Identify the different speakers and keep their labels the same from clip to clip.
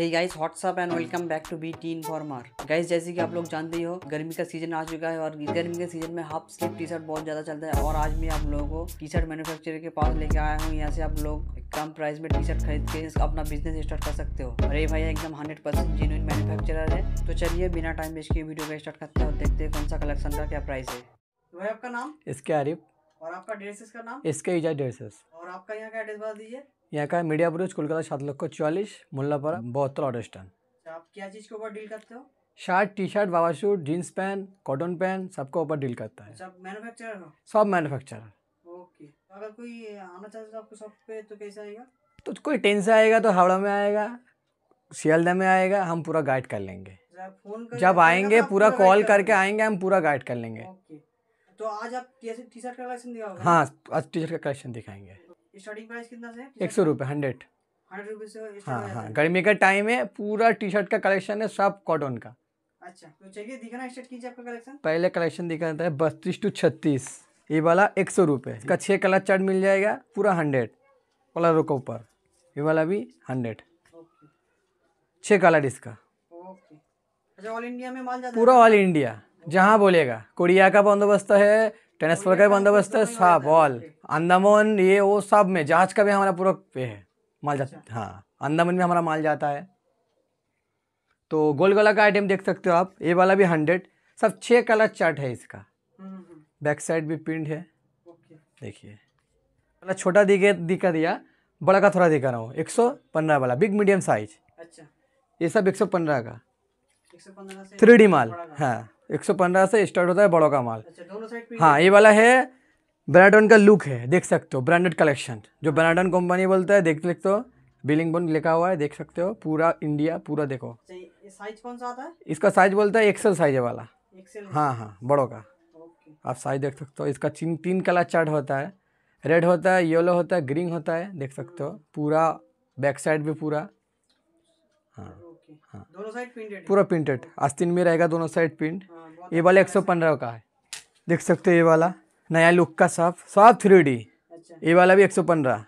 Speaker 1: Hey guys what's up and welcome back to B T informer guys जैसे कि आप लोग जानते ही हो गर्मी का सीजन आ चुका है और गर्मी के सीजन में हाफ स्लीव टी शर्ट बहुत ज़्यादा चलता है और आज मैं आप लोगों को टी शर्ट मैन्युफैक्चरर के पास लेके आया हूँ यहाँ से आप लोग कम प्राइस में टी शर्ट खरीद के अपना बिजनेस स्टार्ट कर सकते हो अरे भाई एकदम हंड्रेड परसेंट जेनुइन मैन्युफैक्चरर है तो चलिए बिना टाइम वेस्ट के वीडियो का स्टार्ट करते हैं और देखते हैं कौन सा कलेक्शन का क्या प्राइस है तो भाई आपका नाम इसके आरिफ और आपका ड्रेसेस का नाम इसके ड्रेसेस और आपका यहाँ का एड्रेस बता दीजिए
Speaker 2: यहाँ मीडिया ब्रुज कलकता सात लक्ष चौवालीस मोल्लापाड़ा बहत्तर अटो स्टैंड
Speaker 1: आप
Speaker 2: शर्ट टी शर्ट बाबा suit jeans pant cotton pant सबको ऊपर डील करता है सब मैन्युफैक्चरर
Speaker 1: तो कोई आना आएगा
Speaker 2: तो ट्रेन से आएगा तो हावड़ा में आएगा सियालदा में आएगा हम पूरा गाइड कर लेंगे
Speaker 1: जब आएंगे पूरा कॉल करके आएंगे
Speaker 2: हम पूरा गाइड कर लेंगे
Speaker 1: तो आज आप टी शर्ट का कलेक्शन दिखाओगे हाँ
Speaker 2: आज टी शर्ट का कलेक्शन दिखाएंगे
Speaker 1: एक सौ रुपये हंड्रेड हाँ हाँ
Speaker 2: गर्मी का टाइम है पूरा टी शर्ट का कलेक्शन है सब कॉटन का
Speaker 1: अच्छा तो चलिए दिखाना स्टार्ट कीजिए आपका कलेक्शन पहले
Speaker 2: कलेक्शन दिखाता है बत्तीस टू छत्तीस ये वाला एक सौ रुपये इसका छः कलर चार्ट मिल जाएगा पूरा हंड्रेड कलरों के ऊपर ये वाला भी हंड्रेड छः कलर इसका
Speaker 1: अच्छा ऑल इंडिया में माल पूरा ऑल
Speaker 2: इंडिया जहाँ बोलेगा कोरिया का बंदोबस्त है टेनिस का भी बंदोबस्त है सब ऑल अंदामन ये वो सब में जहाज का भी हमारा पूरा पे है माल जाता हाँ अंदामन में हमारा माल जाता है तो गोल गला का आइटम देख सकते हो आप ये वाला भी हंड्रेड सब छः कलर चार्ट है इसका बैक साइड भी प्रिंट है देखिए वाला छोटा दिखे दिखा दिया बड़ा का थोड़ा दिखा रहा हूँ एक सौ पंद्रह वाला बिग मीडियम साइज अच्छा ये सब एक सौ पंद्रह का थ्री डी माल हाँ एक सौ पंद्रह से स्टार्ट होता है बड़ों का माल अच्छा, हाँ ये वाला है ब्रांडन का लुक है देख सकते हो ब्रांडेड कलेक्शन जो ब्रांडन हाँ। कंपनी बोलता है देख सकते हो बिलिंग बोन लिखा हुआ है देख सकते हो पूरा इंडिया पूरा देखो
Speaker 1: साइज अच्छा, कौन सा आता है इसका
Speaker 2: साइज बोलता है एक्सेल साइज है वाला हाँ हाँ बड़ों का आप साइज देख सकते हो इसका तीन तीन कलर चार्ट होता है रेड होता है येलो होता है ग्रीन होता है देख सकते हो पूरा बैक साइड भी पूरा
Speaker 1: हाँ हाँ दोनों पूरा
Speaker 2: प्रिंटेड आस्तीन में रहेगा दोनों साइड हाँ, प्रिंट ये वाला अच्छा एक सौ पंद्रह का है देख सकते हो ये वाला नया लुक का सब सब थ्री अच्छा। डी ये वाला भी एक सौ पंद्रह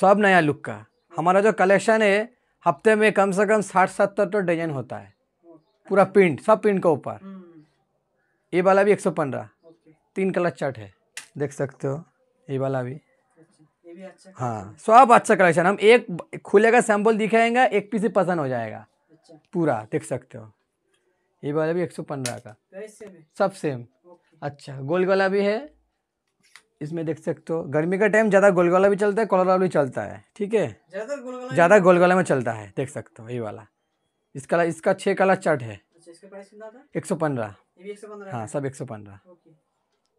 Speaker 2: सब नया लुक का हमारा जो कलेक्शन है हफ्ते में कम से कम साठ सत्तर तो डिजाइन होता है पूरा प्रिंट अच्छा। सब प्रिंट के ऊपर हम्म। ये वाला भी एक सौ पंद्रह तीन कलर चार्ट है देख सकते हो ये वाला भी अच्छा हाँ सब अच्छा कलेक्शन हम एक खुलेगा सैम्पल दिखाएंगे एक पीस ही पसंद हो जाएगा अच्छा। पूरा देख सकते हो ये वाला भी एक सौ पंद्रह का तो सब सेम अच्छा गोल गला भी है इसमें देख सकते हो गर्मी का टाइम ज़्यादा गोल गला भी चलता है कॉलर भी चलता है ठीक है ज़्यादा गोल गला में चलता है देख सकते हो ये वाला इसका इसका छः कलर चार्ट है
Speaker 1: अच्छा, एक सौ पंद्रह
Speaker 2: हाँ सब एक सौ पंद्रह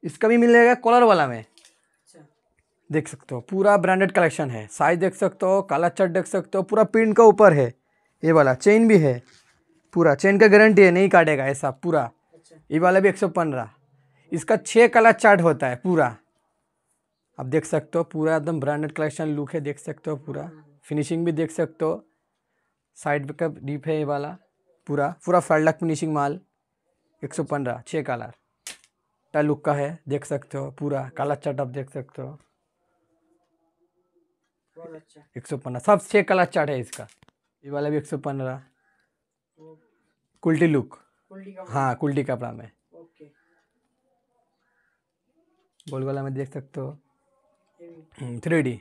Speaker 2: इसका भी मिलेगा कॉलर वाला में देख सकते हो पूरा ब्रांडेड कलेक्शन है साइज देख सकते हो काला चट देख सकते हो पूरा प्रिंट का ऊपर है ये वाला चेन भी है पूरा चेन का गारंटी है नहीं काटेगा ऐसा पूरा अच्छा। ये वाला भी एक सौ पंद्रह इसका छः कलर चार्ट होता है पूरा आप देख सकते हो पूरा एकदम ब्रांडेड कलेक्शन लुक है देख सकते हो पूरा फिनिशिंग हाँ। भी देख सकते हो साइड का डीप है ये वाला पूरा पूरा फैडलक फिनिशिंग माल एक सौ पंद्रह छः कलर टा लुक का है देख सकते हो पूरा काला चार्ट आप देख सकते हो
Speaker 1: अच्छा। एक सौ पंद्रह
Speaker 2: सबसे कला चार्ट है इसका ये वाला भी एक सौ पंद्रह कुल्टी लुक हाँ कुल्टी कपड़ा में गोल गोला में देख सकते हो हम्म, थ्री डी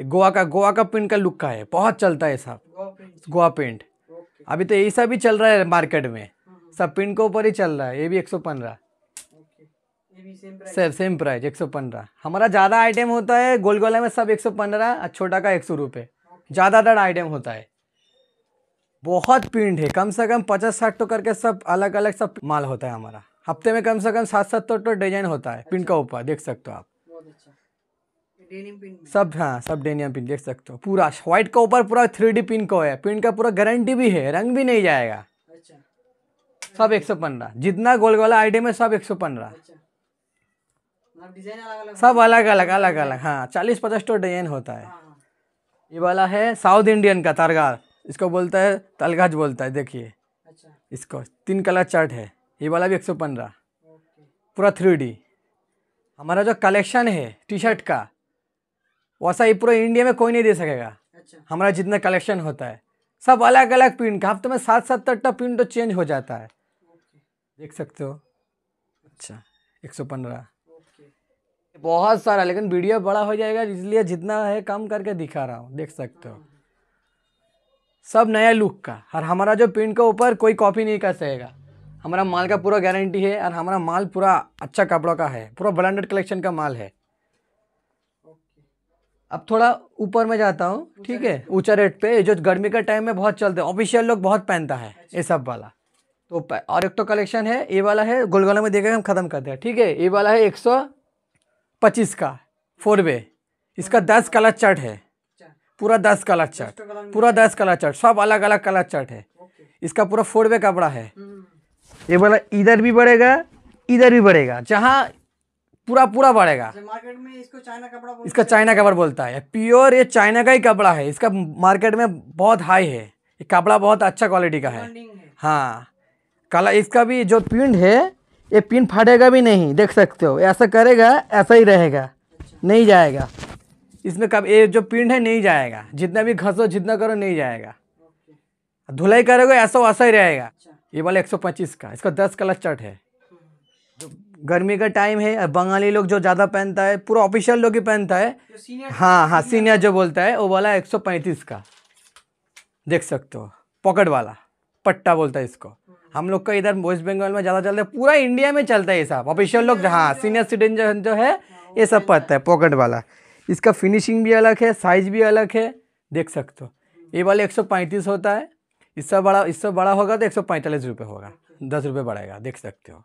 Speaker 2: गोवा का गोवा का पेंट का लुक का है बहुत चलता है सब गोवा पेंट अभी तो यही सब ही चल रहा है मार्केट में हम्म, हम्म। सब पेंट के ऊपर ही चल रहा है ये भी एक सौ पंद्रह सर सेम प्राइस एक सौ पंद्रह हमारा ज़्यादा आइटम होता है गोल गोला में सब एक सौ पंद्रह और छोटा का एक सौ रुपये ज़्यादातर आइटम होता है बहुत पिंड है कम से कम पचास साठ तो करके सब अलग अलग सब माल होता है हमारा हफ्ते में कम से कम सात सत्तर तो डिजाइन होता है पिंड का अच्छा। ऊपर देख सकते हो आप
Speaker 1: अच्छा।
Speaker 2: सब हाँ सब डेनियम पिन देख सकते हो पूरा व्हाइट का ऊपर पूरा थ्री डी पिन का है पिन का पूरा गारंटी भी है रंग भी नहीं जाएगा अच्छा। सब एक सौ पंद्रह जितना गोल गोला आइटम है सब एक सौ पंद्रह सब अलग अलग अलग अलग हाँ चालीस पचास तो डिजाइन होता है हाँ। ये वाला है साउथ इंडियन का तरगा इसको बोलता है तलगाज बोलता है देखिए अच्छा। इसको तीन कलर चार्ट है ये वाला भी एक सौ पंद्रह पूरा थ्री डी हमारा जो कलेक्शन है टी शर्ट का वैसा ये पूरा इंडिया में कोई नहीं दे सकेगा अच्छा। हमारा जितना कलेक्शन होता है सब अलग अलग प्रिंट का हफ्ते में सात सात अट्ठा प्रिंट तो चेंज हो जाता है देख सकते हो अच्छा एक सौ पंद्रह बहुत सारा लेकिन वीडियो बड़ा हो जाएगा इसलिए जितना है कम करके दिखा रहा हूँ देख सकते हो सब नया लुक का और हमारा जो पिंट के ऊपर कोई कॉपी नहीं कर सकेगा हमारा माल का पूरा गारंटी है और हमारा माल पूरा अच्छा कपड़ों का है पूरा ब्रांडेड कलेक्शन का माल है अब थोड़ा ऊपर में जाता हूँ ठीक है ऊंचा रेट पे जो गर्मी का टाइम में बहुत चलते हैं ऑफिशियल लोग बहुत पहनता है अच्छा। ये सब वाला तो और एक तो कलेक्शन है ये वाला है गोलगोला में देखेंगे हम खत्म करते हैं ठीक है ये वाला है एक सौ पच्चीस का फोर वे इसका दस कलर चार्ट है अच्छा। पूरा दस कलर चार्ट पूरा दस कलर चार्ट सब अलग अलग कलर चार्ट है इसका पूरा फोर वे कपड़ा है हम्म। ये बोला इधर भी बढ़ेगा इधर भी बढ़ेगा जहाँ पूरा पूरा बढ़ेगा मार्केट अच्छा, में इसको चाइना कपड़ा इसका चाइना कपड़ा बोलता है प्योर ये चाइना का ही कपड़ा है इसका मार्केट में बहुत हाई है ये कपड़ा बहुत अच्छा क्वालिटी का है हाँ कला इसका भी जो पिंड है ये पिन फटेगा भी नहीं देख सकते हो ऐसा करेगा ऐसा ही रहेगा नहीं जाएगा इसमें कब ये जो पिन है नहीं जाएगा जितना भी घसो जितना करो नहीं जाएगा धुलाई करोगे ऐसा वैसा ही रहेगा अच्छा। ये वाला एक का इसका दस कलर चट है गर्मी का टाइम है बंगाली लोग जो ज़्यादा पहनता है पूरा ऑफिशियल लोग ही पहनता है हाँ हाँ सीनियर जो बोलता है वो वाला 135 का देख सकते हो पॉकेट वाला पट्टा बोलता है इसको हम लोग का इधर वेस्ट बंगाल में ज़्यादा चलता है पूरा इंडिया में चलता है ये सब ऑफिशियल लोग हाँ सीनियर सिटीजन जो है ये सब पता है पॉकेट वाला इसका फिनिशिंग भी अलग है साइज भी अलग है देख सकते हो ये वाले एक होता है इससे बड़ा इससे बड़ा होगा तो एक सौ होगा दस रुपये बढ़ेगा देख सकते हो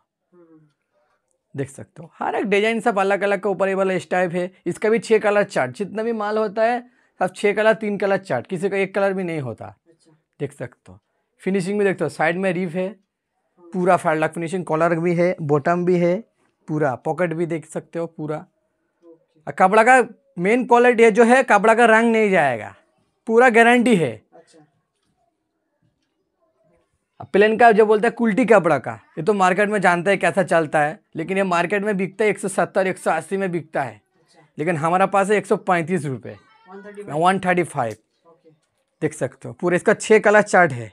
Speaker 2: देख सकते हो हर एक डिजाइन सब अलग अलग के ऊपर ये वाला इस टाइप है इसका भी छः कलर चार्ट जितना भी माल होता है सब छः कलर तीन कलर चार्ट किसी का एक कलर भी नहीं होता अच्छा। देख सकते हो फिनिशिंग में देखते हो साइड में रिफ है पूरा फाइडलॉक फिनिशिंग कॉलर भी है बॉटम भी है पूरा पॉकेट भी देख सकते हो पूरा कपड़ा का मेन क्वालिटी है जो है कपड़ा का रंग नहीं जाएगा पूरा गारंटी है प्लेन अच्छा। का जो बोलते हैं कुल्टी कपड़ा का ये तो मार्केट में जानता है कैसा चलता है लेकिन ये मार्केट में बिकता है एक एक सौ सत्तर सौ अस्सी में बिकता है अच्छा। लेकिन हमारा पास है एक सौ पैंतीस रुपये वन थर्टी फाइव देख सकते हो पूरे इसका छः कलर चार्ट है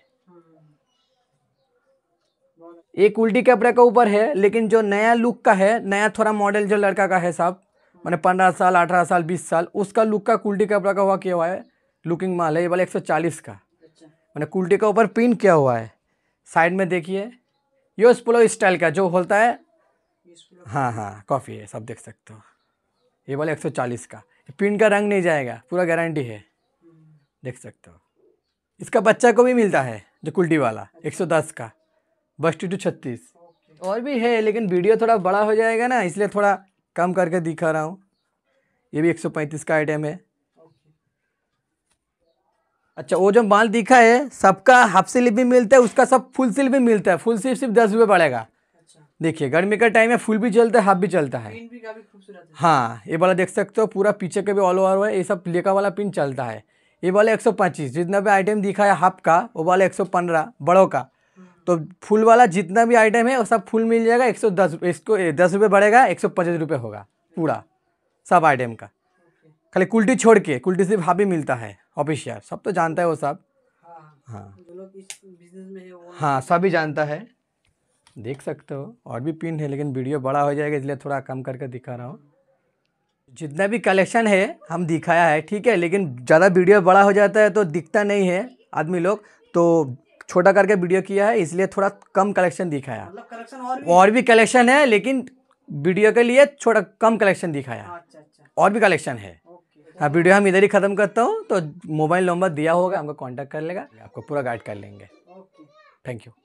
Speaker 2: एक उल्टी कपड़े का ऊपर है लेकिन जो नया लुक का है नया थोड़ा मॉडल जो लड़का का है साहब मैंने पंद्रह साल अठारह साल बीस साल उसका लुक का कुल्टी कपड़ा का हुआ किया हुआ है लुकिंग माल है ये वाला एक सौ चालीस का अच्छा। मैंने कुल्टी का ऊपर पिन किया हुआ है साइड में देखिए यो स्पोलो स्टाइल का जो होता है हाँ हाँ कॉफ़ी है सब देख सकते हो ये वाला एक सौ चालीस का पिन का रंग नहीं जाएगा पूरा गारंटी है हम्म। देख सकते हो इसका बच्चा को भी मिलता है जो कुल्टी वाला अच्छा। एक सौ दस का बस्टी टू छत्तीस और भी है लेकिन वीडियो थोड़ा बड़ा हो जाएगा ना इसलिए थोड़ा कम करके दिखा रहा हूँ ये भी 135 का आइटम है अच्छा वो जो माल दिखा है सबका हाफ सिल भी मिलता है उसका सब फुल सिल भी मिलता है फुल सिल सिर्फ दस रुपये पड़ेगा अच्छा। देखिए गर्मी का टाइम है फुल भी चलता है हाफ भी चलता है हाँ ये वाला देख सकते हो पूरा पीछे का भी ऑल ओवर है ये सब लेका वाला पिन चलता है ये वाला एक जितना भी आइटम दिखा है हाफ का वो वाला 115 बड़ों का तो फुल वाला जितना भी आइटम है वो सब फुल मिल जाएगा एक सौ दस इसको दस रुपये बढ़ेगा एक सौ पच्चीस रुपये होगा पूरा सब आइटम का खाली कुल्टी छोड़ के कुल्टी सिर्फ हाफ ही मिलता है ऑफिस यार सब तो जानता है वो सब हाँ हाँ, हाँ सब ही जानता है देख सकते हो और भी पिन है लेकिन वीडियो बड़ा हो जाएगा इसलिए थोड़ा कम करके दिखा रहा हूँ जितना भी कलेक्शन है हम दिखाया है ठीक है लेकिन ज़्यादा वीडियो बड़ा हो जाता है तो दिखता नहीं है आदमी लोग तो छोटा करके वीडियो किया है इसलिए थोड़ा कम कलेक्शन दिखाया
Speaker 1: मतलब और
Speaker 2: भी कलेक्शन है लेकिन वीडियो के लिए छोटा कम कलेक्शन दिखाया अच्छा, अच्छा। और भी कलेक्शन है हाँ वीडियो हम इधर ही ख़त्म करता हूँ तो मोबाइल नंबर दिया होगा हमको कांटेक्ट कर लेगा आपको पूरा गाइड कर लेंगे थैंक यू